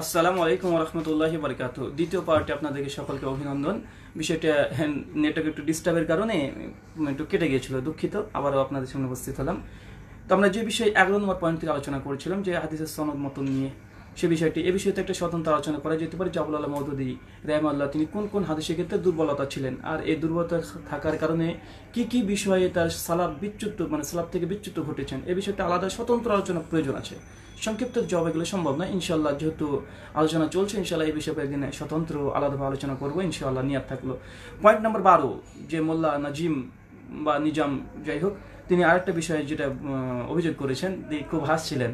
আসসালামু আলাইকুম রহমতুল্লাহ বারকাত দ্বিতীয় পার্টি আপনাদেরকে সকলকে অভিনন্দন বিষয়টা নেটওয়ার্ক একটু ডিস্টার্বের কারণে একটু কেটে গিয়েছিল দুঃখিত আবারও আপনাদের সামনে উপস্থিত হলাম তো আমরা যে বিষয়ে এগারো নম্বর পয়েন্ট থেকে আলোচনা করেছিলাম যে হাদিসের সনদ মতন নিয়ে সে বিষয়টি এ বিষয়ে একটা স্বতন্ত্র আলোচনা করা যেতে পারে জাবুল আল্লাহ মৌদুদি আল্লাহ তিনি কোন কোন হাদিসের ক্ষেত্রে দুর্বলতা ছিলেন আর এই দুর্বলতা থাকার কারণে কি কি বিষয়ে তার সালাব বিচ্যুত মানে সালাব থেকে বিচ্যুত ঘটেছেন এ বিষয়টা আলাদা স্বতন্ত্র আলোচনা প্রয়োজন আছে সংক্ষিপ্ত জবাব এগুলো সম্ভব না ইনশাল্লাহ যেহেতু আলোচনা চলছে ইনশাল্লাহ এই বিষয়ে একদিন স্বতন্ত্র আলাদাভাবে আলোচনা করবো ইনশাল্লাহ নিয়াত থাকলো পয়েন্ট নাম্বার বারো যে মোল্লা নাজিম বা নিজাম যাই হোক তিনি আরেকটা বিষয়ে যেটা অভিযোগ করেছেন তিনি খুব হাসছিলেন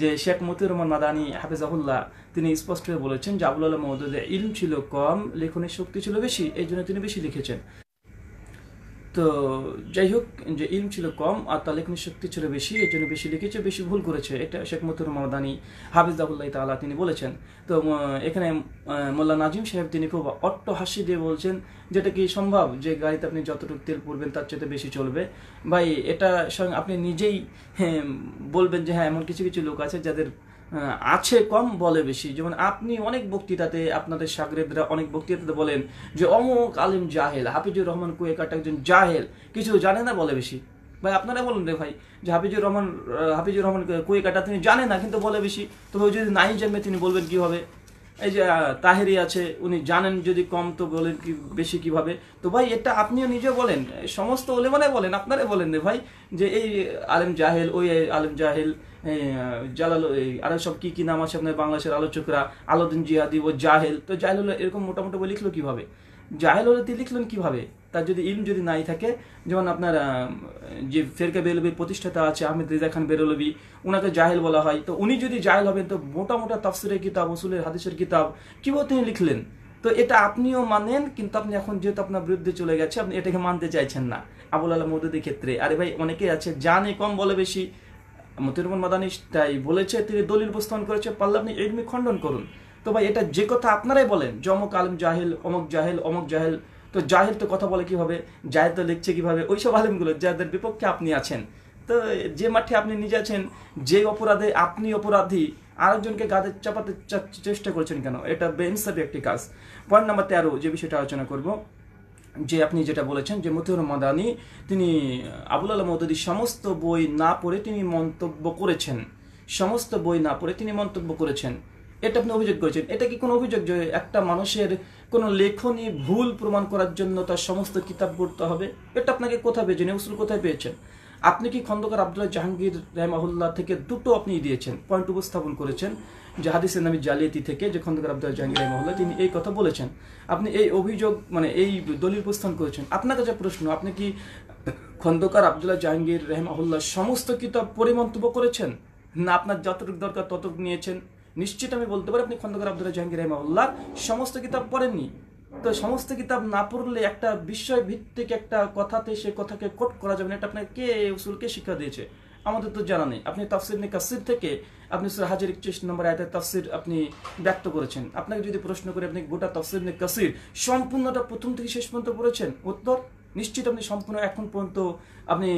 যে শেখ মতিউর রহমান মাদানি হাফেজাহুল্লাহ তিনি স্পষ্ট বলেছেন যে আবুল আল্লাহ মহদুদের ইলম ছিল কম লেখনের শক্তি ছিল বেশি এই জন্য তিনি বেশি লিখেছেন তো যাই হোক যে ইলম ছিল কম আর তার লেখনের শক্তি ছিল বেশি এর জন্য বেশি লিখেছে বেশি ভুল করেছে এটা শেখ মতুর মাদানি আবুল্লাহ তালা তিনি বলেছেন তো এখানে মোল্লা নাজিম সাহেব তিনি খুব অট্ট হাসি দিয়ে বলছেন যেটা কি সম্ভব যে গাড়িতে আপনি যতটুকু তেল পড়বেন তার চেয়ে বেশি চলবে ভাই এটা আপনি নিজেই হ্যাঁ, বলবেন যে হ্যাঁ এমন কিছু কিছু লোক আছে যাদের আছে কম বলে বেশি যেমন আপনি অনেক বক্তৃতাতে আপনাদের সাগরেদরা অনেক বক্তৃতাতে বলেন যে অমুক আলিম জাহেল হাফিজুর রহমান কুয়েকাটা একজন জাহেল কিছু জানে না বলে বেশি ভাই আপনারা বলুন রে ভাই যে হাফিজুর রহমান হাফিজুর রহমান কুয়েকাটা তিনি জানে না কিন্তু বলে বেশি তবে যদি নাই জানবে তিনি বলবেন কি হবে এই যে তাহেরি আছে উনি জানেন যদি কম তো বলেন কি বেশি কিভাবে তো ভাই এটা আপনিও নিজে বলেন সমস্ত ওলেমানে বলেন আপনারা বলেন রে ভাই যে এই আলেম জাহেল ওই আলেম জাহেল জালাল আরো সব কি কি নাম আছে আপনার বাংলাদেশের আলোচকরা আলোদিন জিয়াদি ও জাহেল তো জাহেল হলো এরকম মোটামুটি বই লিখলো কীভাবে জাহেল হলে তিনি লিখলেন কীভাবে তার যদি ইলম যদি নাই থাকে যেমন আপনার যে ফেরকা বেরলবির প্রতিষ্ঠাতা আছে আহমেদ রিজা খান বেরলবি ওনাকে জাহেল বলা হয় তো উনি যদি জাহেল হবেন তো মোটা মোটা কিতাব ওসুলের হাদিসের কিতাব কীভাবে তিনি লিখলেন তো এটা আপনিও মানেন কিন্তু আপনি এখন যেহেতু আপনার বিরুদ্ধে চলে গেছে আপনি এটাকে মানতে চাইছেন না আবুল আল্লাহ মৌদুদির ক্ষেত্রে আরে ভাই অনেকেই আছে জানে কম বলে বেশি মতিরুমন মাদানি তাই বলেছে তিনি দলিল উপস্থাপন করেছে পারলে আপনি এলমি খণ্ডন করুন তো ভাই এটা যে কথা আপনারাই বলেন যে আলম জাহিল অমক জাহিল অমুক জাহিল তো জাহিল তো কথা বলে কিভাবে জাহিল তো লিখছে কিভাবে ওইসব আলমগুলো যাদের বিপক্ষে আপনি আছেন তো যে মাঠে আপনি নিজে আছেন যে অপরাধে আপনি অপরাধী আরেকজনকে গাদের চাপাতে চেষ্টা করছেন কেন এটা বেইনসাফি একটি কাজ পয়েন্ট নাম্বার তেরো যে বিষয়টা আলোচনা করবো যে আপনি যেটা বলেছেন যে মতিউর মাদানি তিনি আবুল আলম মদদির সমস্ত বই না পড়ে তিনি মন্তব্য করেছেন সমস্ত বই না পড়ে তিনি মন্তব্য করেছেন এটা আপনি অভিযোগ করেছেন এটা কি কোনো অভিযোগ যে একটা মানুষের কোনো লেখনী ভুল প্রমাণ করার জন্য তার সমস্ত কিতাব পড়তে হবে এটা আপনাকে কোথায় পেয়েছেন উসুল কোথায় পেয়েছেন আপনি কি খন্দকার আবদুল্লাহ জাহাঙ্গীর রহমাহুল্লাহ থেকে দুটো আপনি দিয়েছেন পয়েন্ট উপস্থাপন করেছেন জাহাদিসের নামে জালিয়াতি থেকে যে খন্দকার আব্দুল জাহাঙ্গীর মহল্লা তিনি এই কথা বলেছেন আপনি এই অভিযোগ মানে এই দলিল প্রস্থান করেছেন আপনার কাছে প্রশ্ন আপনি কি খন্দকার আবদুল্লাহ জাহাঙ্গীর রেহমাহুল্লাহ সমস্ত কিতাব পরিমন্তব্য করেছেন না আপনার যতটুকু দরকার ততটুকু নিয়েছেন নিশ্চিত আমি বলতে পারি আপনি খন্দকার আবদুল্লাহ জাহাঙ্গীর রেহমাহুল্লাহ সমস্ত কিতাব পড়েননি তো সমস্ত কিতাব না পড়লে একটা বিষয় ভিত্তিক একটা কথাতে সে কথাকে কোট করা যাবে না এটা আপনাকে কে উসুলকে শিক্ষা দিয়েছে আমাদের তো জানা নেই আপনি তাফসির নিকাসির থেকে আপনি সুরা হাজির একচল্লিশ নম্বর আয়াতের তাফসির আপনি ব্যক্ত করেছেন আপনাকে যদি প্রশ্ন করে আপনি গোটা তাফসির নিকাসির সম্পূর্ণটা প্রথম থেকে শেষ পর্যন্ত পড়েছেন উত্তর নিশ্চিত আপনি সম্পূর্ণ এখন পর্যন্ত আপনি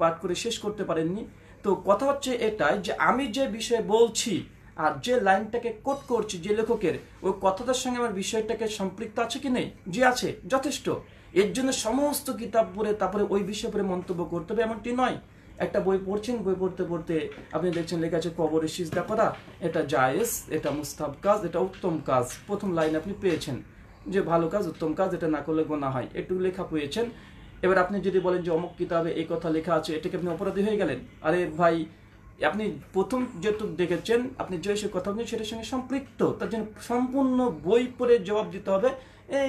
পাঠ করে শেষ করতে পারেননি তো কথা হচ্ছে এটাই যে আমি যে বিষয়ে বলছি আর যে লাইনটাকে কোট করছি যে লেখকের ওই কথাটার সঙ্গে আমার বিষয়টাকে সম্পৃক্ত আছে কি নেই যে আছে যথেষ্ট এর জন্য সমস্ত কিতাব পড়ে তারপরে ওই বিষয় পরে মন্তব্য করতে হবে এমনটি নয় একটা বই পড়ছেন বই পড়তে পড়তে আপনি দেখছেন লেখা আছে কবরের সিজদা করা এটা জায়েজ এটা মুস্তাব কাজ এটা উত্তম কাজ প্রথম লাইন আপনি পেয়েছেন যে ভালো কাজ উত্তম কাজ এটা না করলে গোনা হয় একটু লেখা পেয়েছেন এবার আপনি যদি বলেন যে অমুক কিতাবে এই কথা লেখা আছে এটাকে আপনি অপরাধী হয়ে গেলেন আরে ভাই আপনি প্রথম যেহেতু দেখেছেন আপনি যে সে কথা সেটার সঙ্গে সম্পৃক্ত তার জন্য সম্পূর্ণ বই পড়ে জবাব দিতে হবে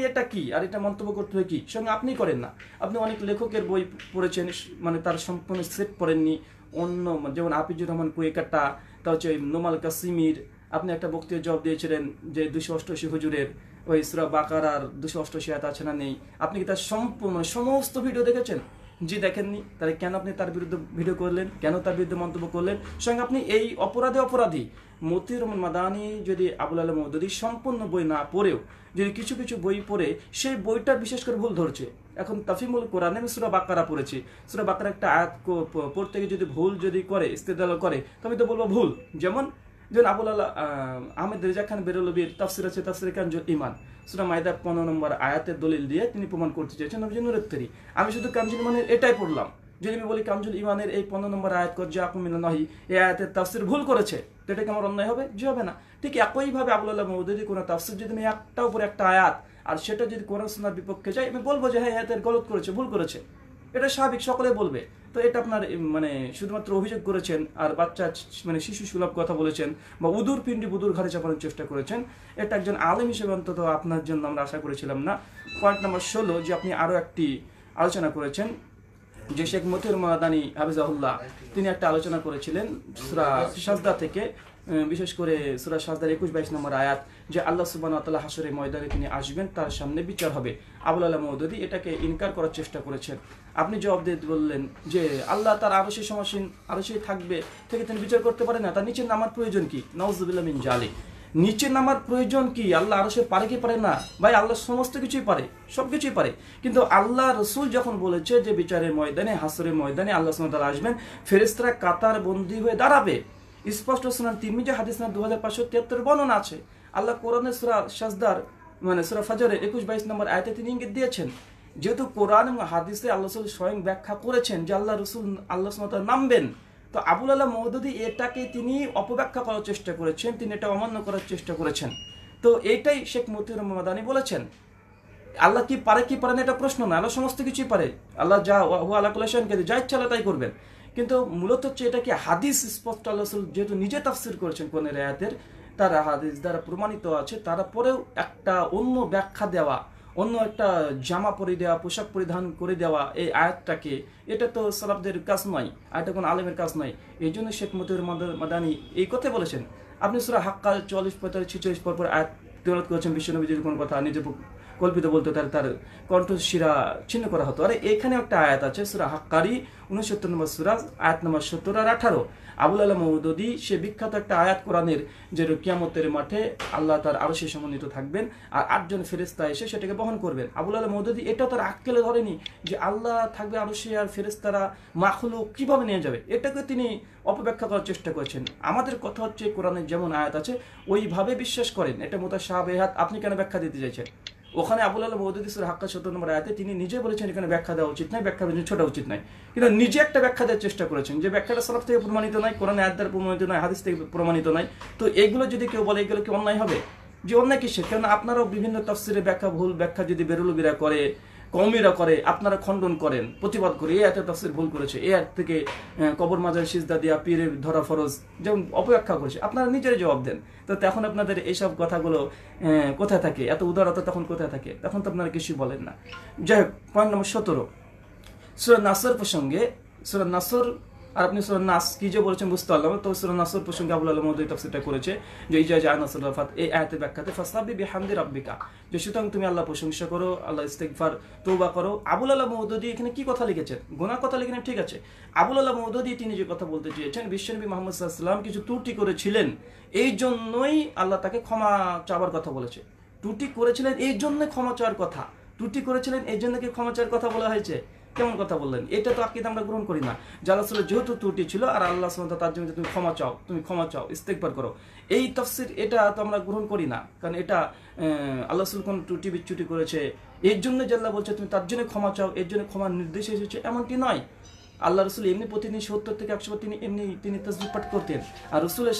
এটা কি আর এটা মন্তব্য করতে হয় কি সঙ্গে আপনি করেন না আপনি অনেক লেখকের বই পড়েছেন মানে তার সম্পূর্ণ সেট পড়েননি অন্য যেমন আপিজুর রহমান কুয়েকাটা তা হচ্ছে নোমাল কাসিমির আপনি একটা বক্তৃতা জবাব দিয়েছিলেন যে দুশো অষ্টশি হুজুরের ওই সুরা বাকার আর দুশো অষ্টশি আছে না নেই আপনি কি তার সম্পূর্ণ মানে সমস্ত ভিডিও দেখেছেন যে দেখেননি তাহলে কেন আপনি তার বিরুদ্ধে ভিডিও করলেন কেন তার বিরুদ্ধে মন্তব্য করলেন সঙ্গে আপনি এই অপরাধে অপরাধী মতি রহমান মাদানি যদি আবুল আলম যদি সম্পূর্ণ বই না পড়েও যদি কিছু কিছু বই পড়ে সেই বইটা বিশেষ করে ভুল ধরছে এখন তাফিমুল কোরআন আমি সুরা বাক্কারা পড়েছি সুরা বাক্কারা একটা আয়াত পড়তে গিয়ে যদি ভুল যদি করে ইস্তেদাল করে তবে তো বলবো ভুল যেমন যেমন আবুল আল্লাহ আহমেদ রেজা খান বেরোলবির তাফসির আছে তাফসির খান ইমান সুতরাং মাইদার পনেরো নম্বর আয়াতের দলিল দিয়ে তিনি প্রমাণ করতে চেয়েছেন নবজি নুরেত্তারি আমি শুধু কামজুল ইমানের এটাই পড়লাম যদি আমি বলি কামজুল ইমানের এই পনেরো নম্বর আয়াত করজা আকুমিন নহি এই আয়াতের তাফসির ভুল করেছে তো এটা কি আমার অন্যায় হবে যে হবে না ঠিক একইভাবে আবুল্লাহ যদি কোনো তাফসির যদি আমি একটা উপর একটা আয়াত আর সেটা যদি কোরআন সুনার বিপক্ষে যায় আমি বলবো যে হ্যাঁ আয়াতের গলত করেছে ভুল করেছে এটা স্বাভাবিক সকলে বলবে তো এটা আপনার মানে শুধুমাত্র অভিযোগ করেছেন আর বাচ্চা মানে শিশু সুলভ কথা বলেছেন বা উদুর পিণ্ডি বুদুর ঘরে চাপানোর চেষ্টা করেছেন এটা একজন আলেম হিসেবে অন্তত আপনার জন্য আমরা আশা করেছিলাম না পয়েন্ট নাম্বার ষোলো যে আপনি আরও একটি আলোচনা করেছেন যে শেখ মতির মাদানি হাবিজাহুল্লাহ তিনি একটা আলোচনা করেছিলেন সুরা সাজদা থেকে বিশেষ করে সুরা সাজদার একুশ বাইশ নম্বর আয়াত যে আল্লাহ সুবান আতাল্লাহ হাসরের ময়দানে তিনি আসবেন তার সামনে বিচার হবে আবুল আল্লাহ মৌদুদি এটাকে ইনকার করার চেষ্টা করেছেন আপনি জবাব দিয়ে বললেন যে আল্লাহ তার আরো সেই সমাসীন আরো সেই থাকবে থেকে তিনি বিচার করতে পারে না তার নিচে নামার প্রয়োজন কি নওয়াজুবিল্লাহ জালি নিচে নামার প্রয়োজন কি আল্লাহ আরো সে পারে কি পারে না ভাই আল্লাহ সমস্ত কিছুই পারে সব কিছুই পারে কিন্তু আল্লাহ রসুল যখন বলেছে যে বিচারের ময়দানে হাসরের ময়দানে আল্লাহ সুমতাল আসবেন ফেরেস্তারা কাতার বন্দী হয়ে দাঁড়াবে স্পষ্ট শোনান যে হাদিস না দু হাজার পাঁচশো তিয়াত্তর বর্ণনা আছে আল্লাহ কোরআনে সুরা সাজদার মানে সুরা ফাজরে একুশ বাইশ নম্বর আয়তে তিনি ইঙ্গিত দিয়েছেন যেহেতু কোরআন এবং হাদিসে আল্লাহ স্বয়ং ব্যাখ্যা করেছেন যে আল্লাহ রসুল আল্লাহ সুমতাল নামবেন তো আবুল আল্লাহ মহদুদি এটাকে তিনি অপব্যাখ্যা করার চেষ্টা করেছেন তিনি এটা অমান্য করার চেষ্টা করেছেন তো এইটাই শেখ মতিউর রহমাদানি বলেছেন আল্লাহ কি পারে কি পারে না এটা প্রশ্ন না আল্লাহ সমস্ত কিছুই পারে আল্লাহ যা ও আল্লাহ কিন্তু যা ইচ্ছা আল্লাহ তাই করবেন কিন্তু মূলত হচ্ছে এটাকে হাদিস স্পষ্ট আল্লাহ যেহেতু নিজে তাফসির করেছেন কোন রেয়াতের তারা হাদিস দ্বারা প্রমাণিত আছে তারা পরেও একটা অন্য ব্যাখ্যা দেওয়া অন্য একটা জামা পরে দেওয়া পোশাক পরিধান করে দেওয়া এই আয়াতটাকে এটা তো সালাফদের কাজ নয় আয়টা কোনো আলেমের কাজ নয় এই জন্য শেখ মতিউর মাদানি এই কথা বলেছেন আপনি সুরা হাক্কা চল্লিশ পঁয়তাল্লিশ ছিচল্লিশ পর পর আয়াত তেরত করেছেন বিশ্বনবীজির কোন কথা নিজের কল্পিত বলতে তার তার কণ্ঠশিরা ছিন্ন করা হতো আর এখানে একটা আয়াত আছে সুরা হাক্কারি উনসত্তর নম্বর সুরা আয়াত নম্বর সত্তর আর আঠারো আবুল আলম মৌদুদি সে বিখ্যাত একটা আয়াত কোরআনের যে রুকিয়ামতের মাঠে আল্লাহ তার আরো সে সমন্বিত থাকবেন আর আটজন ফেরেস্তা এসে সেটাকে বহন করবেন আবুল আলম মৌদুদি এটা তার আক্কেলে ধরেনি যে আল্লাহ থাকবে আরো সে আর ফেরেস্তারা মাখলুক কিভাবে নিয়ে যাবে এটাকে তিনি অপব্যাখ্যা করার চেষ্টা করেছেন আমাদের কথা হচ্ছে কোরআনের যেমন আয়াত আছে ওইভাবে বিশ্বাস করেন এটা মোতা সাহাবেহাত আপনি কেন ব্যাখ্যা দিতে চাইছেন ওখানে আবুল আল্লাহ মৌদুদিসের হাক্কা সত্য নম্বর আয়াতে তিনি নিজে বলেছেন এখানে ব্যাখ্যা দেওয়া উচিত নয় ব্যাখ্যা দেওয়া ছোটা উচিত নয় কিন্তু নিজে একটা ব্যাখ্যা দেওয়ার চেষ্টা করেছেন যে ব্যাখ্যাটা সালাফ থেকে প্রমাণিত নয় কোরআন আয়াত দ্বারা প্রমাণিত নয় হাদিস থেকে প্রমাণিত নয় তো এগুলো যদি কেউ বলে এগুলো কি অন্যায় হবে যে অন্যায় কিসের কারণ আপনারাও বিভিন্ন তফসিরে ব্যাখ্যা ভুল ব্যাখ্যা যদি বেরুলবিরা করে কমেরা করে আপনারা খণ্ডন করেন প্রতিবাদ করে এ একটা তফসির ভুল করেছে এ এক থেকে কবর মাজার সিজদা দিয়া পীরের ধরা ফরজ যেমন অপেক্ষা করেছে আপনারা নিজের জবাব দেন তো তখন আপনাদের এইসব কথাগুলো কোথায় থাকে এত উদারতা তখন কোথায় থাকে তখন তো আপনারা কিছুই বলেন না যাই হোক পয়েন্ট নম্বর সতেরো সুরা নাসর প্রসঙ্গে সুরা নাসর আর আপনি সুরান নাস কি যে বলেছেন বুঝতে পারলাম তো সুরান নাসর প্রসঙ্গে আবুল আলম মদুই তফসিরটা করেছে যে ইজা জাহান নাসর রাফাত এই আয়াতে ব্যাখ্যাতে ফাসাবি বিহামদি রাব্বিকা যে সুতরাং তুমি আল্লাহ প্রশংসা করো আল্লাহ ইস্তেকফার তৌবা করো আবুল আলম মদুদি এখানে কি কথা লিখেছেন গোনা কথা লিখেন ঠিক আছে আবুল আলম মদুদি তিনি যে কথা বলতে চেয়েছেন বিশ্বনবী মোহাম্মদ সাল্লাম কিছু ত্রুটি করেছিলেন এই জন্যই আল্লাহ তাকে ক্ষমা চাওয়ার কথা বলেছে ত্রুটি করেছিলেন এই জন্য ক্ষমা চাওয়ার কথা ত্রুটি করেছিলেন এই জন্য কি ক্ষমা চাওয়ার কথা বলা হয়েছে কেমন কথা বললেন এটা তো আকিদ আমরা গ্রহণ করি না জালা যেহেতু ত্রুটি ছিল আর আল্লাহ সুলত তার জন্য তুমি ক্ষমা চাও তুমি ক্ষমা চাও ইস্তেকবার করো এই তফসির এটা তো আমরা গ্রহণ করি না কারণ এটা আল্লাহ সুল কোন ত্রুটি বিচ্যুটি করেছে এর জন্য জাল্লা বলছে তুমি তার জন্য ক্ষমা চাও এর জন্য ক্ষমার নির্দেশ এসেছে এমনটি নয় আল্লাহ রসুল এমনি প্রতিদিন সত্তর থেকে একশো তিনি এমনি তিনি তসবির পাঠ করতেন আর রসুলের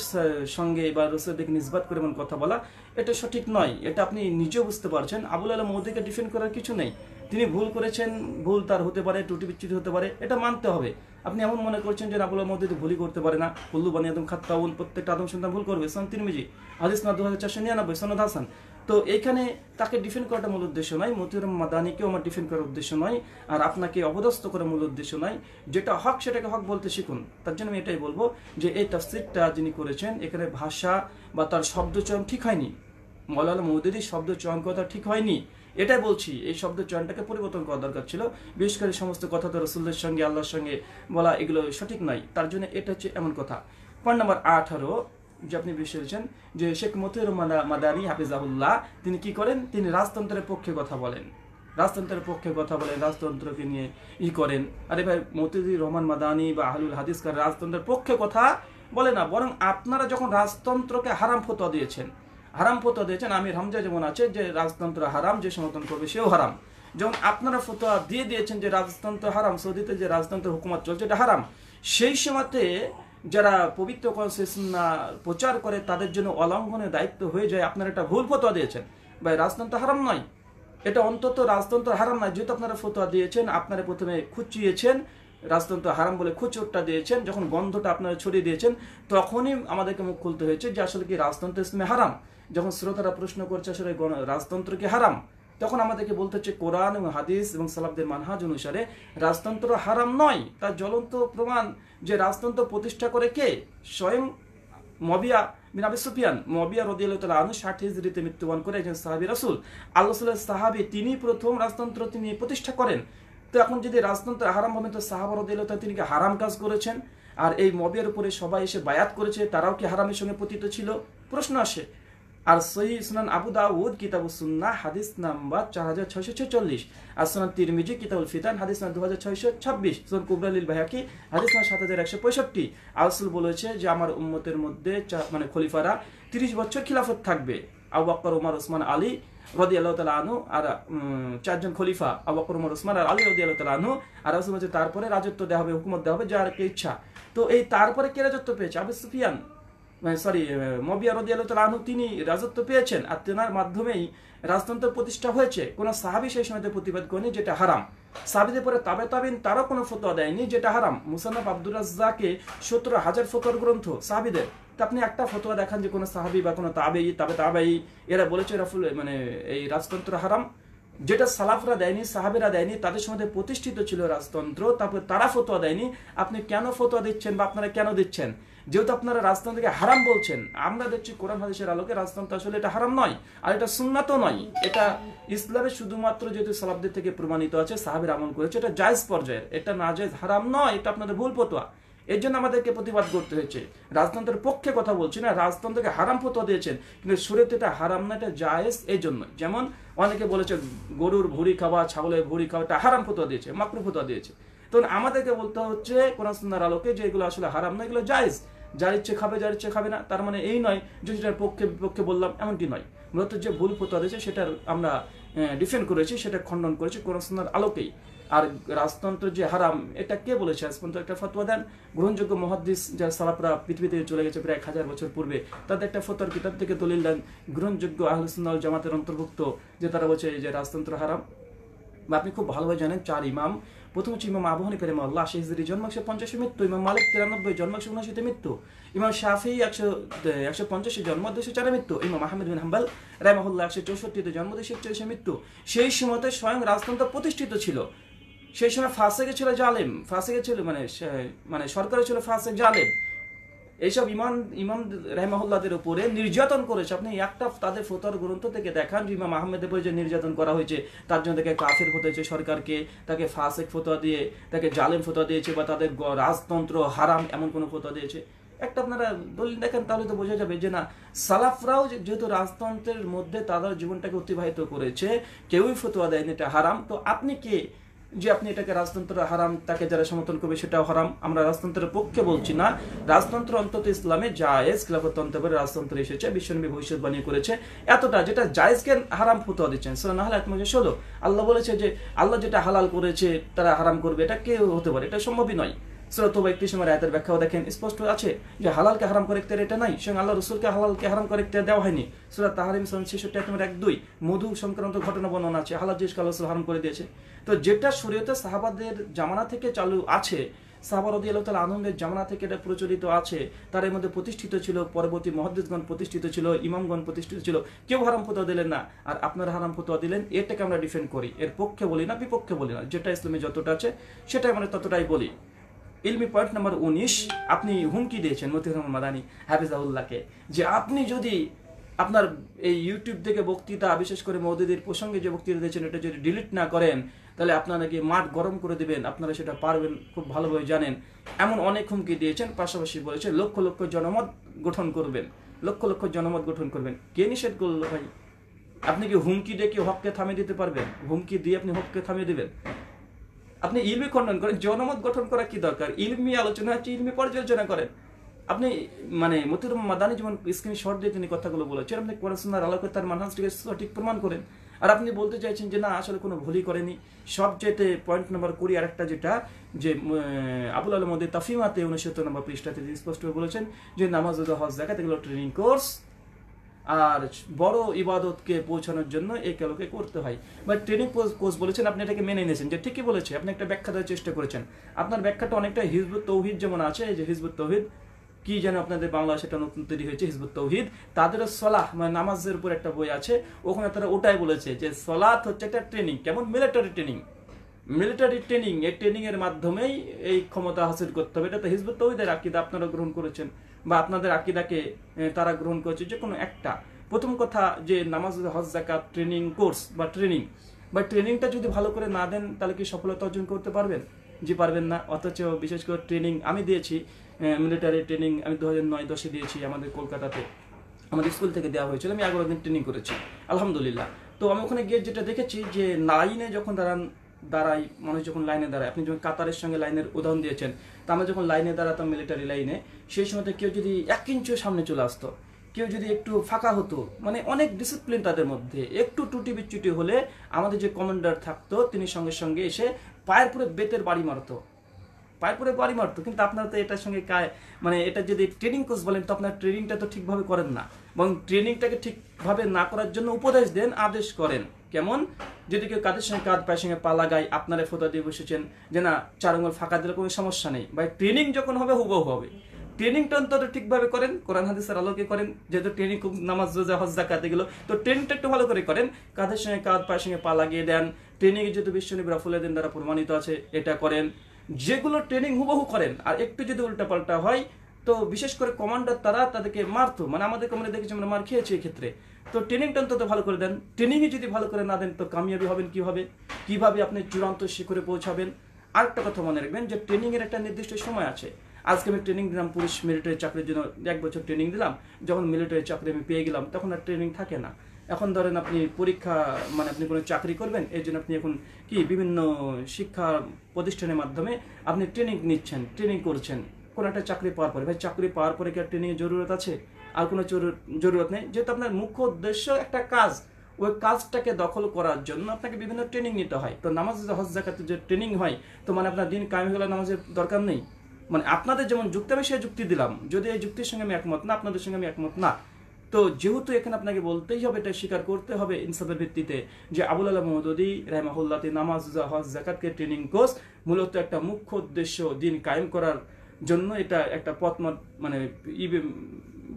সঙ্গে বা রসুলের দিকে নিজবাদ করে এমন কথা বলা এটা সঠিক নয় এটা আপনি নিজেও বুঝতে পারছেন আবুল আলম মোদিকে ডিফেন্ড করার কিছু নেই তিনি ভুল করেছেন ভুল তার হতে পারে টুটি বিচ্ছুটি হতে পারে এটা মানতে হবে আপনি এমন মনে করছেন যে আবুল আলম ওদের ভুলই করতে পারে না কুল্লু বানি আদম খাত্তাউন প্রত্যেকটা আদম সন্তান ভুল করবে তিনি মিজি হাদিস না দু হাজার চারশো নিরানব্বই সনদ হাসান তো এইখানে তাকে ডিফেন্ড করাটা মূল উদ্দেশ্য নয় মতিউর মাদানিকেও আমার ডিফেন্ড করার উদ্দেশ্য নয় আর আপনাকে অবদস্ত করার মূল উদ্দেশ্য নয় যেটা হক সেটাকে হক বলতে শিখুন তার জন্য আমি এটাই বলবো যে এই তাফসিরটা যিনি করেছেন এখানে ভাষা বা তার শব্দচয়ন ঠিক হয়নি মৌলাল মৌদুদির শব্দ চয়ন করা ঠিক হয়নি এটাই বলছি এই শব্দ চয়নটাকে পরিবর্তন করা দরকার ছিল বিশেষ করে সমস্ত কথা তো রসুলের সঙ্গে আল্লাহর সঙ্গে বলা এগুলো সঠিক নয় তার জন্য এটা হচ্ছে এমন কথা পয়েন্ট নাম্বার আঠারো যে আপনি বলছেন যে শেখ মতিউর মাদানি হাফিজাহুল্লাহ তিনি কি করেন তিনি রাজতন্ত্রের পক্ষে কথা বলেন রাজতন্ত্রের পক্ষে কথা বলেন রাজতন্ত্রকে নিয়ে ই করেন আরে ভাই মতিজি রহমান মাদানি বা আহলুল হাদিসকার রাজতন্ত্রের পক্ষে কথা বলে না বরং আপনারা যখন রাজতন্ত্রকে হারাম ফতোয়া দিয়েছেন হারাম ফতোয়া দিয়েছেন আমির হামজা যেমন আছে যে রাজতন্ত্র হারাম যে সমর্থন করবে সেও হারাম যেমন আপনারা ফতোয়া দিয়ে দিয়েছেন যে রাজতন্ত্র হারাম সৌদিতে যে রাজতন্ত্র হুকুমত চলছে এটা হারাম সেই সময়তে যারা পবিত্র কনসেস প্রচার করে তাদের জন্য অলঙ্ঘনের দায়িত্ব হয়ে যায় আপনারা এটা ভুল ফতোয়া দিয়েছেন ভাই রাজতন্ত্র হারাম নয় এটা অন্তত রাজতন্ত্র হারাম নয় যেহেতু আপনারা ফতোয়া দিয়েছেন আপনারা প্রথমে খুঁচিয়েছেন রাজতন্ত্র হারাম বলে খুচরটা দিয়েছেন যখন গন্ধটা আপনারা ছড়িয়ে দিয়েছেন তখনই আমাদেরকে মুখ খুলতে হয়েছে যে আসলে কি রাজতন্ত্র ইসলামে হারাম যখন শ্রোতারা প্রশ্ন করছে আসলে রাজতন্ত্র কি হারাম তখন আমাদেরকে বলতে হচ্ছে কোরআন এবং হাদিস এবং সালাবদের মানহাজ অনুসারে রাজতন্ত্র হারাম নয় তার জ্বলন্ত প্রমাণ যে রাজতন্ত্র প্রতিষ্ঠা করে কে স্বয়ং মবিয়া মিন আবি সুফিয়ান মবিয়া রদিয়াল আনু ষাট হিজড়িতে মৃত্যুবরণ করে একজন সাহাবি রাসুল আল্লাহ সাহাবি তিনি প্রথম রাজতন্ত্র তিনি প্রতিষ্ঠা করেন তো এখন যদি রাজতন্ত্র হারাম হবেন তো সাহাবা রদিয়াল তিনি হারাম কাজ করেছেন আর এই মবিয়ার উপরে সবাই এসে বায়াত করেছে তারাও কি হারামের সঙ্গে পতিত ছিল প্রশ্ন আসে আর সহি সুনান আবু দাউদ কিতাব সুন্না হাদিস নাম্বার চার হাজার ছয়শো ছেচল্লিশ আর সুনান তিরমিজি কিতাবুল ফিতান হাদিস নাম দু হাজার ছয়শো ছাব্বিশ সুন কুবরালিল ভাইয়াকি হাদিস নাম সাত হাজার একশো পঁয়ষট্টি আসল বলেছে যে আমার উম্মতের মধ্যে মানে খলিফারা তিরিশ বছর খিলাফত থাকবে আবু বকর উমার ওসমান আলী রদি আল্লাহ তালা আনু আর চারজন খলিফা আবাকর উমার ওসমান আর আলী রদি আল্লাহ তালা আনু আর আসল বলছে তারপরে রাজত্ব দেওয়া হবে হুকুমত দেওয়া হবে যার ইচ্ছা তো এই তারপরে কে রাজত্ব পেয়েছে আবু সুফিয়ান সরি মানে, মবিয়া রদি আলু তিনি রাজত্ব পেয়েছেন আর তেনার মাধ্যমেই রাজতন্ত্র প্রতিষ্ঠা হয়েছে কোনো সাহাবি সেই সময়তে প্রতিবাদ করেনি যেটা হারাম সাহাবিদের পরে তাবে তাবিন তারও কোনো ফতোয়া দেয়নি যেটা হারাম মুসানব আব্দুর রাজাকে সতেরো হাজার ফতোর গ্রন্থ সাহাবিদের তা আপনি একটা ফতোয়া দেখান যে কোনো সাহাবি বা কোনো তাবেই তাবে তাবেই এরা বলেছে রাফুল মানে এই রাজতন্ত্র হারাম যেটা সালাফরা দেয়নি সাহাবেরা দেয়নি তাদের সমাজে প্রতিষ্ঠিত ছিল রাজতন্ত্র তারপরে তারা ফতোয়া দেয়নি আপনি কেন ফতোয়া দিচ্ছেন বা আপনারা কেন দিচ্ছেন যেহেতু আপনারা রাজতন্ত্রকে হারাম বলছেন আমরা দেখছি কোরআন হাদিসের আলোকে রাজতন্ত্র আসলে এটা হারাম নয় আর এটা সুন্নাতও নয় এটা ইসলামের শুধুমাত্র যেহেতু সালাবদের থেকে প্রমাণিত আছে সাহাবের আমল করেছে এটা জায়জ পর্যায়ের এটা না জায়জ হারাম নয় এটা আপনাদের ভুল পতোয়া এর জন্য আমাদেরকে প্রতিবাদ করতে হয়েছে রাজতন্ত্রের পক্ষে কথা বলছি না রাজতন্ত্রকে হারাম ফতোয়া দিয়েছেন কিন্তু সুরেতে এটা হারাম না এটা জায়েজ এই জন্য যেমন অনেকে বলেছে গরুর ভুড়ি খাওয়া ছাগলের ভুড়ি খাওয়া এটা হারাম ফতোয়া দিয়েছে মাকরু ফতোয়া দিয়েছে তখন আমাদেরকে বলতে হচ্ছে কোন সুন্দর আলোকে যে এগুলো আসলে হারাম না এগুলো জায়েজ যার ইচ্ছে খাবে যার ইচ্ছে খাবে না তার মানে এই নয় যে সেটার পক্ষে বিপক্ষে বললাম এমনটি নয় মূলত যে ভুল ফতোয়া রয়েছে সেটার আমরা ডিফেন্ড করেছি সেটা খণ্ডন করেছি কোরআনার আলোকেই আর রাজতন্ত্র যে হারাম এটা কে বলেছে রাজতন্ত্র একটা ফতোয়া দেন গ্রহণযোগ্য মহাদিস যার সালাপরা পৃথিবীতে চলে গেছে প্রায় এক হাজার বছর পূর্বে তাদের একটা ফতোয়ার কিতাব থেকে দলিল দেন গ্রহণযোগ্য আহলসুন্নাল জামাতের অন্তর্ভুক্ত যে তারা বলছে যে রাজতন্ত্র হারাম বা আপনি খুব ভালোভাবে জানেন চার ইমাম প্রথম হচ্ছে ইমাম আবু হানিফা মাল্লা আল্লাহ জন্ম একশো পঞ্চাশে মৃত্যু ইমাম মালিক তিরানব্বই জন্ম একশো উনআশিতে মৃত্যু ইমাম শাফি একশো একশো পঞ্চাশে জন্ম দুশো চারে মৃত্যু ইমাম আহমেদ বিন হাম্বাল রেমাহুল্লাহ একশো চৌষট্টিতে জন্ম দুশো একচল্লিশে মৃত্যু সেই সময়তে স্বয়ং রাজতন্ত্র প্রতিষ্ঠিত ছিল সেই সময় ফাঁসে গেছিল জালেম ফাঁসে গেছিল মানে মানে সরকারে ছিল ফাঁসে জালেম এইসব ইমাম ইমাম রেহমাহুল্লাদের উপরে নির্যাতন করেছে আপনি একটা তাদের ফতর গ্রন্থ থেকে দেখান যে ইমাম আহমেদের উপরে যে নির্যাতন করা হয়েছে তার জন্য তাকে কাফের হতেছে সরকারকে তাকে ফাঁসেক ফতোয়া দিয়ে তাকে জালেম ফতোয়া দিয়েছে বা তাদের রাজতন্ত্র হারাম এমন কোনো ফতোয়া দিয়েছে একটা আপনারা দলিল দেখেন তাহলে তো বোঝা যাবে যে না সালাফরাও যেহেতু রাজতন্ত্রের মধ্যে তাদের জীবনটাকে অতিবাহিত করেছে কেউই ফতোয়া দেয়নি এটা হারাম তো আপনি কে যে আপনি এটাকে রাজতন্ত্র হারাম তাকে যারা সমর্থন করবে সেটাও হারাম আমরা রাজতন্ত্রের পক্ষে বলছি না রাজতন্ত্র অন্তত ইসলামে জায়েজ খিলাফতন্ত্রের রাজতন্ত্র এসেছে বিশ্বনবী ভবিষ্যৎবাণী করেছে এতটা যেটা জায়েজকে হারাম ফুতুয়া দিচ্ছেন না নাহলে এক মাসে ষোলো আল্লাহ বলেছে যে আল্লাহ যেটা হালাল করেছে তারা হারাম করবে এটা কেউ হতে পারে এটা সম্ভবই নয় ব্যাখ্যাও দেখেন স্পষ্ট আছে যে হালালকে হারাম এটা নাই আল্লাহ হালালকে হারাম দেওয়া হয়নি এক দুই মধু সংক্রান্ত ঘটনা বর্ণনা আছে হালাল জিনিসকে হারাম করে দিয়েছে তো যেটা শরীয়তে সাহাবাদের জামানা থেকে চালু আছে সাহাবা রদি আল্লাহ আনন্দের জামানা থেকে এটা প্রচলিত আছে তার এর মধ্যে প্রতিষ্ঠিত ছিল পরবর্তী মহাদেশগণ প্রতিষ্ঠিত ছিল ইমামগণ প্রতিষ্ঠিত ছিল কেউ হারাম ফতোয়া দিলেন না আর আপনারা হারাম ফতোয়া দিলেন এটাকে আমরা ডিফেন্ড করি এর পক্ষে বলি না বিপক্ষে বলি না যেটা ইসলামে যতটা আছে সেটাই আমরা ততটাই বলি ইলমি পয়েন্ট নাম্বার উনিশ আপনি হুমকি দিয়েছেন মতিউর রহমান মাদানি হাফিজাউল্লাহকে যে আপনি যদি আপনার এই ইউটিউব থেকে বক্তৃতা বিশেষ করে মৌদুদির প্রসঙ্গে যে বক্তৃতা দিয়েছেন এটা যদি ডিলিট না করেন তাহলে আপনারা গিয়ে মাঠ গরম করে দেবেন আপনারা সেটা পারবেন খুব ভালোভাবে জানেন এমন অনেক হুমকি দিয়েছেন পাশাপাশি বলেছেন লক্ষ লক্ষ জনমত গঠন করবেন লক্ষ লক্ষ জনমত গঠন করবেন কে নিষেধ করলো ভাই আপনি কি হুমকি দিয়ে কি হককে থামিয়ে দিতে পারবেন হুমকি দিয়ে আপনি হককে থামিয়ে দেবেন আপনি ইলমি খণ্ডন করেন জনমত গঠন করা কি দরকার ইলমি আলোচনা হচ্ছে ইলমি পর্যালোচনা করেন আপনি মানে মতির মাদানি যেমন স্ক্রিন শর্ট দিয়ে তিনি কথাগুলো বলেছেন আপনি পড়াশোনার আলোকে তার মানুষটিকে সঠিক প্রমাণ করেন আর আপনি বলতে চাইছেন যে না আসলে কোনো ভুলই করেনি সবচেয়েতে পয়েন্ট নম্বর কুড়ি একটা যেটা যে আবুল আলম মধ্যে তাফিমাতে উনিশত্তর নম্বর পৃষ্ঠাতে স্পষ্ট বলেছেন যে নামাজ হজ দেখা এগুলো ট্রেনিং কোর্স আর বড় ইবাদতকে পৌঁছানোর জন্য এই কালোকে করতে হয় বা ট্রেনিং কোর্স বলেছেন আপনি এটাকে মেনে নিয়েছেন যে ঠিকই বলেছে আপনি একটা ব্যাখ্যা দেওয়ার চেষ্টা করেছেন আপনার ব্যাখ্যাটা অনেকটা হিজবুত তৌহিদ যেমন আছে যে হিজবুত তৌহিদ কি যেন আপনাদের বাংলাদেশে একটা নতুন তৈরি হয়েছে হিজবুত তৌহিদ তাদেরও সলাহ মানে নামাজের উপর একটা বই আছে ওখানে তারা ওটাই বলেছে যে সলাথ হচ্ছে একটা ট্রেনিং কেমন মিলিটারি ট্রেনিং মিলিটারি ট্রেনিং এই ট্রেনিংয়ের মাধ্যমেই এই ক্ষমতা হাসিল করতে হবে এটা তো হিজবুত তৌহিদের আকিদা আপনারা গ্রহণ করেছেন বা আপনাদের আকিদাকে তারা গ্রহণ করেছে যে কোনো একটা প্রথম কথা যে নামাজ হজ জাকাত ট্রেনিং কোর্স বা ট্রেনিং বা ট্রেনিংটা যদি ভালো করে না দেন তাহলে কি সফলতা অর্জন করতে পারবেন জি পারবেন না অথচ বিশেষ করে ট্রেনিং আমি দিয়েছি মিলিটারি ট্রেনিং আমি দু হাজার নয় দশে দিয়েছি আমাদের কলকাতাতে আমাদের স্কুল থেকে দেওয়া হয়েছিল আমি এগারো দিন ট্রেনিং করেছি আলহামদুলিল্লাহ তো আমি ওখানে গিয়ে যেটা দেখেছি যে লাইনে যখন দাঁড়ান দাঁড়াই মানুষ যখন লাইনে দাঁড়ায় আপনি যখন কাতারের সঙ্গে লাইনের উদাহরণ দিয়েছেন তা আমরা যখন লাইনে দাঁড়াতাম মিলিটারি লাইনে সেই সময়তে কেউ যদি এক ইঞ্চও সামনে চলে আসতো কেউ যদি একটু ফাঁকা হতো মানে অনেক ডিসিপ্লিন তাদের মধ্যে একটু টুটি বিচ্যুটি হলে আমাদের যে কমান্ডার থাকতো তিনি সঙ্গে সঙ্গে এসে পায়ের পরে বেতের বাড়ি মারতো পাইপুরে মারতো কিন্তু আপনারা তো এটার সঙ্গে মানে এটা যদি ট্রেনিং কোর্স বলেন তো আপনার ট্রেনিংটা তো ঠিকভাবে করেন না এবং ট্রেনিংটাকে ঠিকভাবে না করার জন্য উপদেশ দেন আদেশ করেন কেমন যদি কেউ কাদের সঙ্গে কাঁধ পায়ের সঙ্গে পা লাগায় আপনারা ফোদা দিয়ে বসেছেন যে না চারঙ্গল ফাঁকা দিলে কোনো সমস্যা নেই বা ট্রেনিং যখন হবে হুব হবে ট্রেনিংটা অন্তত ঠিকভাবে করেন কোরআন হাদিসের আলোকে করেন যেহেতু ট্রেনিং খুব নামাজ রোজা হজ জাকাতে গেলো তো ট্রেনিংটা একটু ভালো করে করেন কাঁধের সঙ্গে কাঁধ পায়ের সঙ্গে পা লাগিয়ে দেন ট্রেনিংয়ে যেহেতু বিশ্বনীবরা ফুলে দিন দ্বারা প্রমাণিত আছে এটা করেন যেগুলো ট্রেনিং হুবহু করেন আর একটু যদি উল্টাপাল্টা হয় তো বিশেষ করে কমান্ডার তারা তাদেরকে মারতো মানে আমাদের কমান্ডার দেখেছি আমরা মার খেয়েছি এই ক্ষেত্রে তো ট্রেনিংটা অন্তত ভালো করে দেন ট্রেনিংই যদি ভালো করে না দেন তো কামিয়াবি হবেন কীভাবে কীভাবে আপনি চূড়ান্ত শিখরে পৌঁছাবেন আরেকটা কথা মনে রাখবেন যে ট্রেনিংয়ের একটা নির্দিষ্ট সময় আছে আজকে আমি ট্রেনিং দিলাম পুলিশ মিলিটারি চাকরির জন্য এক বছর ট্রেনিং দিলাম যখন মিলিটারি চাকরি আমি পেয়ে গেলাম তখন আর ট্রেনিং থাকে না এখন ধরেন আপনি পরীক্ষা মানে আপনি কোনো চাকরি করবেন এই জন্য আপনি এখন কি বিভিন্ন শিক্ষা প্রতিষ্ঠানের মাধ্যমে আপনি ট্রেনিং নিচ্ছেন ট্রেনিং করছেন কোনো একটা চাকরি পাওয়ার পরে ভাই চাকরি পাওয়ার পরে কি আর ট্রেনিংয়ের জরুরত আছে আর কোনো জরুরত নেই যেহেতু আপনার মুখ্য উদ্দেশ্য একটা কাজ ওই কাজটাকে দখল করার জন্য আপনাকে বিভিন্ন ট্রেনিং নিতে হয় তো নামাজ হজ জাকাতে যে ট্রেনিং হয় তো মানে আপনার দিন কায়েম গেলে নামাজের দরকার নেই মানে আপনাদের যেমন যুক্তি আমি সেই যুক্তি দিলাম যদি এই যুক্তির সঙ্গে আমি একমত না আপনাদের সঙ্গে আমি একমত না তো যেহেতু এখানে আপনাকে বলতেই হবে এটা স্বীকার করতে হবে ইনসাফের ভিত্তিতে যে আবুল আল্লাহ মোহাম্মদী রেহমাহুল্লাতে নামাজ হজ জাকাতকে ট্রেনিং কোর্স মূলত একটা মুখ্য উদ্দেশ্য দিন কায়েম করার জন্য এটা একটা পথমত মানে ই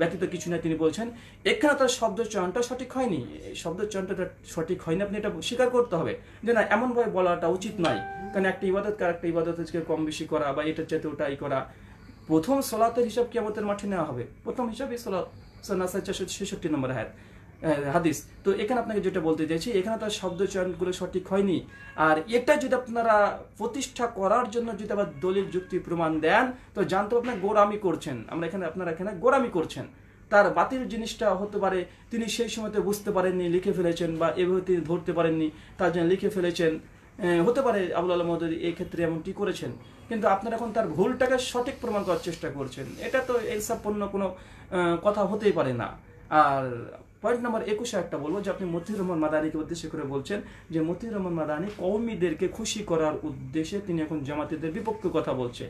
ব্যতীত কিছু না তিনি বলছেন এখানে তার শব্দ চয়নটা সঠিক হয়নি শব্দ চয়নটা সঠিক হয়নি আপনি এটা স্বীকার করতে হবে যে না এমনভাবে বলাটা উচিত নয় কারণ একটা ইবাদত কার একটা ইবাদত আজকে কম বেশি করা বা এটার চাইতে ওটাই করা প্রথম সলাতের হিসাব কেমতের মাঠে নেওয়া হবে প্রথম হিসাবে সলাত চারশো ছেষট্টি নম্বর হায়াত হাদিস তো এখানে আপনাকে যেটা বলতে চাইছি এখানে তার শব্দ চয়নগুলো সঠিক হয়নি আর এটা যদি আপনারা প্রতিষ্ঠা করার জন্য যদি আবার দলিল যুক্তি প্রমাণ দেন তো জানতে আপনার গোরামি করছেন আমরা এখানে আপনারা এখানে গোরামি করছেন তার বাতিল জিনিসটা হতে পারে তিনি সেই সময়তে বুঝতে পারেননি লিখে ফেলেছেন বা এভাবে তিনি ধরতে পারেননি তার জন্য লিখে ফেলেছেন হতে পারে আবুল আল্লাহ মহদুর এই ক্ষেত্রে এমনটি করেছেন কিন্তু আপনারা এখন তার ভুলটাকে সঠিক প্রমাণ করার চেষ্টা করছেন এটা তো পণ্য কোনো কথা হতেই পারে না আর পয়েন্ট নাম্বার একুশে একটা বলবো যে আপনি মতিউর রহমান মাদানিকে উদ্দেশ্য করে বলছেন যে মতিউর রহমান মাদানি কৌমিদেরকে খুশি করার উদ্দেশ্যে তিনি এখন জামাতিদের বিপক্ষে কথা বলছে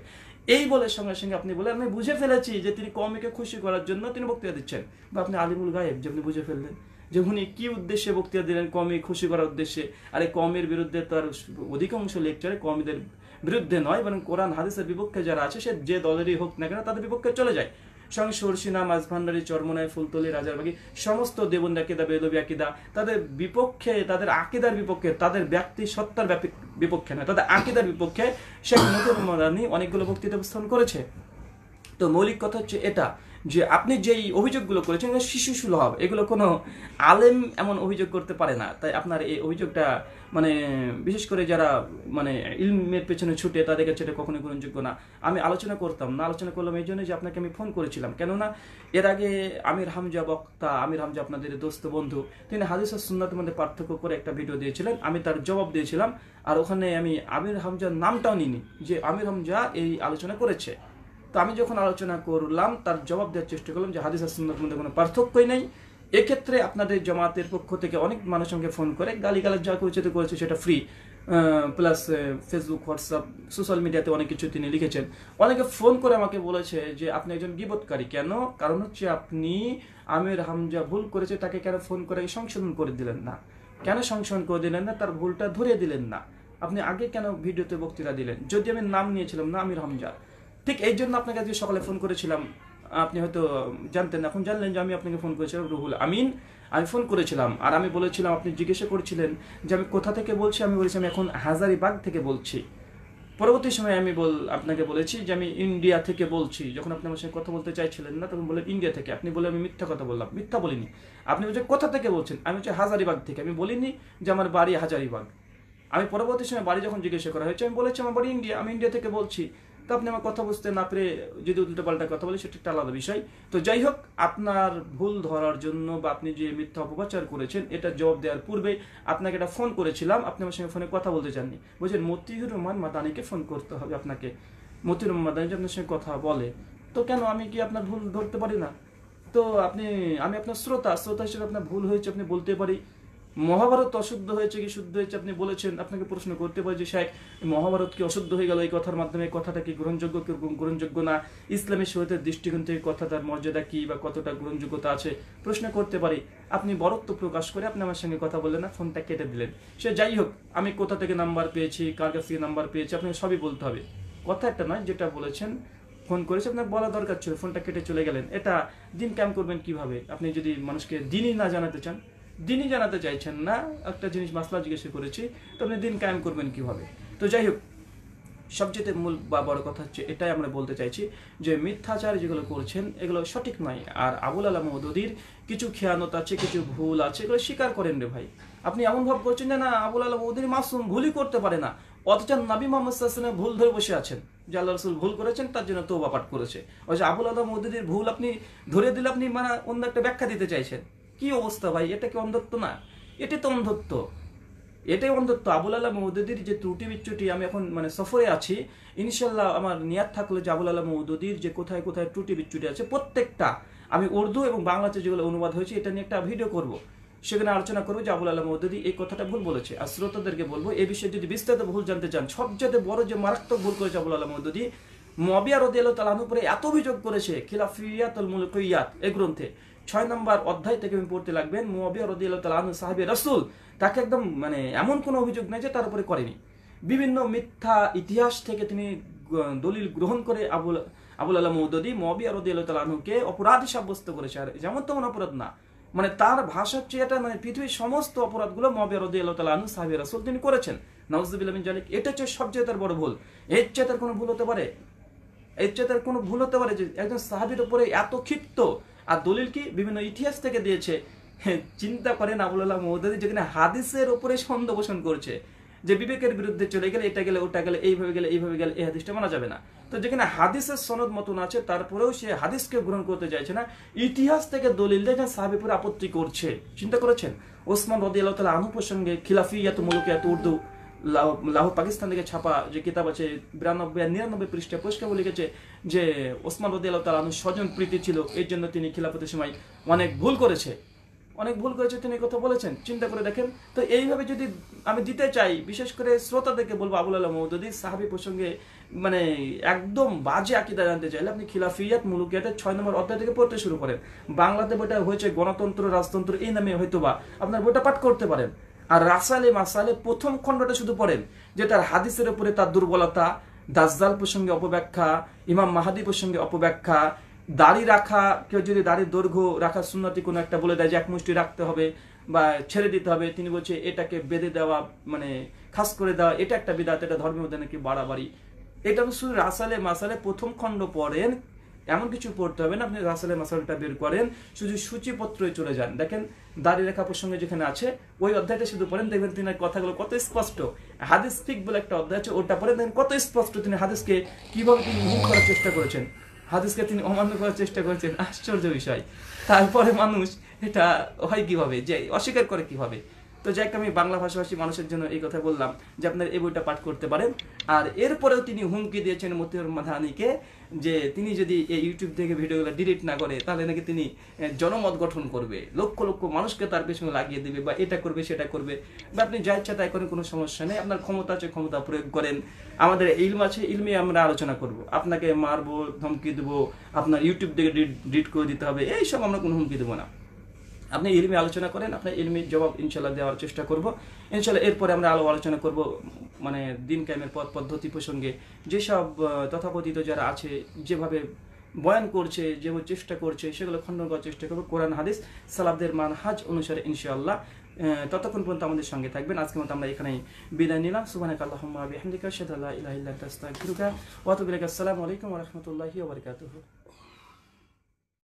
এই বলে সঙ্গে সঙ্গে আপনি বলে আমি বুঝে ফেলেছি যে তিনি কৌমিকে খুশি করার জন্য তিনি বক্তৃতা দিচ্ছেন বা আপনি আলিমুল গায়েব যে আপনি বুঝে ফেললেন যে উনি কী উদ্দেশ্যে বক্তৃতা দিলেন কমে খুশি করার উদ্দেশ্যে আরে কমের বিরুদ্ধে তার অধিকাংশ লেকচারে কমীদের বিরুদ্ধে নয় বরং কোরআন হাদিসের বিপক্ষে যারা আছে সে যে দলেরই হোক না কেন তাদের বিপক্ষে চলে যায় স্বয়ং মাছ মাঝভান্ডারী চরমনায় ফুলতলি রাজারবাগি সমস্ত দেবন্দী আকিদা বেদবী আকিদা তাদের বিপক্ষে তাদের আকিদার বিপক্ষে তাদের ব্যক্তি সত্তার বিপক্ষে নয় তাদের আকিদার বিপক্ষে শেখ মুজিবুর রহমানি অনেকগুলো বক্তৃতা উপস্থাপন করেছে তো মৌলিক কথা হচ্ছে এটা যে আপনি যেই অভিযোগগুলো করেছেন শিশু সুলভ এগুলো কোনো আলেম এমন অভিযোগ করতে পারে না তাই আপনার এই অভিযোগটা মানে বিশেষ করে যারা মানে ইলমের পেছনে ছুটে তাদের কাছে এটা কখনোই গ্রহণযোগ্য না আমি আলোচনা করতাম না আলোচনা করলাম এই জন্য যে আপনাকে আমি ফোন করেছিলাম কেননা এর আগে আমির হামজা বক্তা আমির হামজা আপনাদের দোস্ত বন্ধু তিনি হাদিস আর সুন্নাতের মধ্যে পার্থক্য করে একটা ভিডিও দিয়েছিলেন আমি তার জবাব দিয়েছিলাম আর ওখানে আমি আমির হামজার নামটাও নিইনি যে আমির হামজা এই আলোচনা করেছে তো আমি যখন আলোচনা করলাম তার জবাব দেওয়ার চেষ্টা করলাম যে হাদিস আসন্নার মধ্যে কোনো পার্থক্যই নেই এক্ষেত্রে আপনাদের জমাতের পক্ষ থেকে অনেক মানুষ আমাকে ফোন করে গালিগালাজ যা করেছে করেছে সেটা free plus Facebook WhatsApp social মিডিয়াতে অনেক কিছু তিনি লিখেছেন অনেকে ফোন করে আমাকে বলেছে যে আপনি একজন বিপদকারী কেন কারণ হচ্ছে আপনি আমির হামজা ভুল করেছে তাকে কেন ফোন করে সংশোধন করে দিলেন না কেন সংশোধন করে দিলেন না তার ভুলটা ধরে দিলেন না আপনি আগে কেন ভিডিওতে বক্তৃতা দিলেন যদি আমি নাম নিয়েছিলাম না আমির হামজা ঠিক এই জন্য আপনাকে আজকে সকালে ফোন করেছিলাম আপনি হয়তো জানতেন এখন জানলেন যে আমি আপনাকে ফোন করেছিলাম রুহুল আমিন আমি ফোন করেছিলাম আর আমি বলেছিলাম আপনি জিজ্ঞেসা করেছিলেন যে আমি কোথা থেকে বলছি আমি বলেছি আমি এখন হাজারিবাগ থেকে বলছি পরবর্তী সময়ে আমি বল আপনাকে বলেছি যে আমি ইন্ডিয়া থেকে বলছি যখন আপনি আমার সঙ্গে কথা বলতে চাইছিলেন না তখন বললেন ইন্ডিয়া থেকে আপনি বলে আমি মিথ্যা কথা বললাম মিথ্যা বলিনি আপনি বলছেন কোথা থেকে বলছেন আমি হচ্ছে হাজারিবাগ থেকে আমি বলিনি যে আমার বাড়ি হাজারিবাগ আমি পরবর্তী সময় বাড়ি যখন জিজ্ঞাসা করা হয়েছে আমি বলেছি আমার বাড়ি ইন্ডিয়া আমি ইন্ডিয়া থেকে বলছি তো আপনি আমার কথা বুঝতে না পেরে যদি উল্টো পাল্টা কথা বলে সেটা একটা আলাদা বিষয় তো যাই হোক আপনার ভুল ধরার জন্য বা আপনি যে মিথ্যা অপপ্রচার করেছেন এটা জবাব দেওয়ার পূর্বে আপনাকে এটা ফোন করেছিলাম আপনি আমার সঙ্গে ফোনে কথা বলতে চাননি বলছেন মতিহুর রহমান মাদানিকে ফোন করতে হবে আপনাকে মতিহুর রহমান মাদানি যে আপনার সঙ্গে কথা বলে তো কেন আমি কি আপনার ভুল ধরতে পারি না তো আপনি আমি আপনার শ্রোতা শ্রোতা হিসেবে আপনার ভুল হয়েছে আপনি বলতে পারি মহাভারত অশুদ্ধ হয়েছে কি শুদ্ধ হয়েছে আপনি বলেছেন আপনাকে প্রশ্ন করতে পারে যে শেখ মহাভারত কি অশুদ্ধ হয়ে গেল এই কথার মাধ্যমে কথাটা কি গ্রহণযোগ্য কি গ্রহণযোগ্য না ইসলামী শহীদের দৃষ্টিকোণ থেকে কথাটার মর্যাদা কি বা কতটা গ্রহণযোগ্যতা আছে প্রশ্ন করতে পারি আপনি বরত্ব প্রকাশ করে আপনি আমার সঙ্গে কথা বললেন না ফোনটা কেটে দিলেন সে যাই হোক আমি কোথা থেকে নাম্বার পেয়েছি কার কাছ থেকে নাম্বার পেয়েছি আপনাকে সবই বলতে হবে কথা একটা নয় যেটা বলেছেন ফোন করেছে আপনার বলা দরকার ছিল ফোনটা কেটে চলে গেলেন এটা দিন ক্যাম করবেন কিভাবে আপনি যদি মানুষকে দিনই না জানাতে চান দিনই জানাতে চাইছেন না একটা জিনিস মাসলা জিজ্ঞেস করেছি তো আপনি দিন কায়েম করবেন কিভাবে তো যাই হোক সবচেয়ে মূল বা বড় কথা হচ্ছে এটাই আমরা বলতে চাইছি যে মিথ্যাচার যেগুলো করছেন এগুলো সঠিক নয় আর আবুল আলম মদুদির কিছু খেয়ানত আছে কিছু ভুল আছে এগুলো স্বীকার করেন রে ভাই আপনি এমন ভাব করছেন যে না আবুল আলম মদুদির মাসুম ভুলই করতে পারে না অথচ নাবি মোহাম্মদ ভুল ধরে বসে আছেন যে আল্লাহ রসুল ভুল করেছেন তার জন্য তো বাপাট করেছে অথচ আবুল আলম মদুদির ভুল আপনি ধরে দিলে আপনি মানে অন্য একটা ব্যাখ্যা দিতে চাইছেন কি অবস্থা ভাই এটা কি অন্ধত্ব না এটা তো অন্ধত্ব এটাই অন্ধত্ব আবুল আল্লাহ মৌদুদির যে ত্রুটি বিচ্যুটি আমি এখন মানে সফরে আছি ইনশাল্লাহ আমার নিয়াদ থাকলে যে আবুল আল্লাহ মৌদুদির যে কোথায় কোথায় ত্রুটি বিচ্যুটি আছে প্রত্যেকটা আমি উর্দু এবং বাংলাতে যেগুলো অনুবাদ হয়েছে এটা নিয়ে একটা ভিডিও করব। সেখানে আলোচনা করবো যে আবুল আল্লাহ মৌদুদি এই কথাটা ভুল বলেছে আর শ্রোতাদেরকে বলবো এ বিষয়ে যদি বিস্তারিত ভুল জানতে চান সবচেয়ে বড় যে মারাত্মক ভুল করেছে আবুল আল্লাহ মৌদুদি মবিয়া রদিয়াল তালানুর উপরে এত অভিযোগ করেছে খিলাফিয়াত এ গ্রন্থে ছয় নম্বর অধ্যায় থেকে আমি পড়তে লাগবেন মুয়াবিয়া রদিয়াল্লাহ তালা আনু সাহাবি রসুল তাকে একদম মানে এমন কোনো অভিযোগ নেই যে তার উপরে করেনি বিভিন্ন মিথ্যা ইতিহাস থেকে তিনি দলিল গ্রহণ করে আবুল আবুল আল্লাহ মৌদি মবি আর তালাহুকে অপরাধী সাব্যস্ত করেছে আর যেমন তেমন অপরাধ না মানে তার ভাষার চেয়ে এটা মানে পৃথিবীর সমস্ত অপরাধগুলো মবি আর তালাহু সাহেব রাসুল তিনি করেছেন নওয়াজুবিল্লামিন জালিক এটা হচ্ছে সবচেয়ে তার বড় ভুল এর চেয়ে তার কোনো ভুল হতে পারে এর চেয়ে তার কোনো ভুল হতে পারে যে একজন সাহাবির উপরে এত ক্ষিপ্ত আর দলিল কি বিভিন্ন ইতিহাস থেকে দিয়েছে হ্যাঁ, চিন্তা করেন আবুল্লাহ মহদাদি যেখানে হাদিসের ওপরে সন্দেহ পোষণ করছে যে বিবেকের বিরুদ্ধে চলে গেলে এটা গেলে ওটা গেলে এইভাবে গেলে এইভাবে গেলে এই হাদিসটা মানা যাবে না তো যেখানে হাদিসের সনদ মতন আছে তারপরেও সে হাদিসকে গ্রহণ করতে চাইছে না ইতিহাস থেকে দলিল দেয় সাহাবিপুরে আপত্তি করছে চিন্তা করেছেন ওসমান রদি আল্লাহ তালা আনু প্রসঙ্গে খিলাফিয়াত মুলুকিয়াত উর্দু লাহো পাকিস্তান থেকে ছাপা যে কিতাব আছে বিরানব্বই আর নিরানব্বই পৃষ্ঠে পরিষ্কার লিখেছে যে ওসমান রদি আল্লাহ তালু স্বজন প্রীতি ছিল এর জন্য তিনি খিলাফতের সময় অনেক ভুল করেছে অনেক ভুল করেছে তিনি কথা বলেছেন চিন্তা করে দেখেন তো এইভাবে যদি আমি দিতে চাই বিশেষ করে শ্রোতাদেরকে বলবো আবুল আলম যদি সাহাবি প্রসঙ্গে মানে একদম বাজে আকিদা জানতে চাইলে আপনি খিলাফিয়াত মুলুকিয়াতের ছয় নম্বর অধ্যায় থেকে পড়তে শুরু করেন বাংলাতে বইটা হয়েছে গণতন্ত্র রাজতন্ত্র এই নামে হয়তো বা আপনার বইটা পাঠ করতে পারেন আর রাসালে মাসালে প্রথম খণ্ডটা শুধু পড়েন যে তার হাদিসের উপরে তার দুর্বলতা দাসদাল প্রসঙ্গে অপব্যাখ্যা ইমাম মাহাদি প্রসঙ্গে অপব্যাখ্যা দাড়ি রাখা কেউ যদি দাড়ির দৈর্ঘ্য রাখা সুন্নতি কোনো একটা বলে দেয় যে এক মুষ্টি রাখতে হবে বা ছেড়ে দিতে হবে তিনি বলছে এটাকে বেঁধে দেওয়া মানে খাস করে দেওয়া এটা একটা বিদাত এটা ধর্মের মধ্যে নাকি বাড়াবাড়ি এটা শুধু রাসালে মাসালে প্রথম খণ্ড পড়েন এমন কিছু পড়তে হবে না আপনি রাসেলের মাসালটা বের করেন শুধু সূচিপত্রই চলে যান দেখেন দাড়ি রেখা প্রসঙ্গে যেখানে আছে ওই অধ্যায়টা শুধু পড়েন দেখবেন তিনি কথাগুলো কত স্পষ্ট হাদিস ফিক বলে একটা অধ্যায় আছে ওটা পড়েন দেখেন কত স্পষ্ট তিনি হাদিসকে কিভাবে তিনি মুখ করার চেষ্টা করেছেন হাদিসকে তিনি অমান্য করার চেষ্টা করেছেন আশ্চর্য বিষয় তারপরে মানুষ এটা হয় কিভাবে যে অস্বীকার করে কিভাবে তো যাই আমি বাংলা ভাষাভাষী মানুষের জন্য এই কথা বললাম যে আপনার এই বইটা পাঠ করতে পারেন আর এরপরেও তিনি হুমকি দিয়েছেন মতিউর মাধানিকে যে তিনি যদি এই ইউটিউব থেকে ভিডিওগুলো ডিলিট না করে তাহলে নাকি তিনি জনমত গঠন করবে লক্ষ লক্ষ মানুষকে তার পেছনে লাগিয়ে দেবে বা এটা করবে সেটা করবে বা আপনি যা ইচ্ছা তাই করেন কোনো সমস্যা নেই আপনার ক্ষমতা আছে ক্ষমতা প্রয়োগ করেন আমাদের ইলম আছে ইলমে আমরা আলোচনা করব আপনাকে মারবো ধমকি দেবো আপনার ইউটিউব থেকে ডিট করে দিতে হবে এইসব আমরা কোনো হুমকি দেবো না আপনি ইলমি আলোচনা করেন আপনার ইলমি জবাব ইনশাল্লাহ দেওয়ার চেষ্টা করব ইনশাল্লাহ এরপরে আমরা আলো আলোচনা করব মানে দিন কায়েমের পথ পদ্ধতি প্রসঙ্গে যেসব তথাকথিত যারা আছে যেভাবে বয়ান করছে যেভাবে চেষ্টা করছে সেগুলো খণ্ডন করার চেষ্টা করবো কোরআন হাদিস সালাবদের মানহাজ অনুসারে ইনশাআল্লাহ ততক্ষণ পর্যন্ত আমাদের সঙ্গে থাকবেন আজকে মতো আমরা এখানেই বিদায় নিলাম সুবানাক আল্লাহমা ইল্লাহ আসসালামু আলাইকুম রহমতুল্লাহি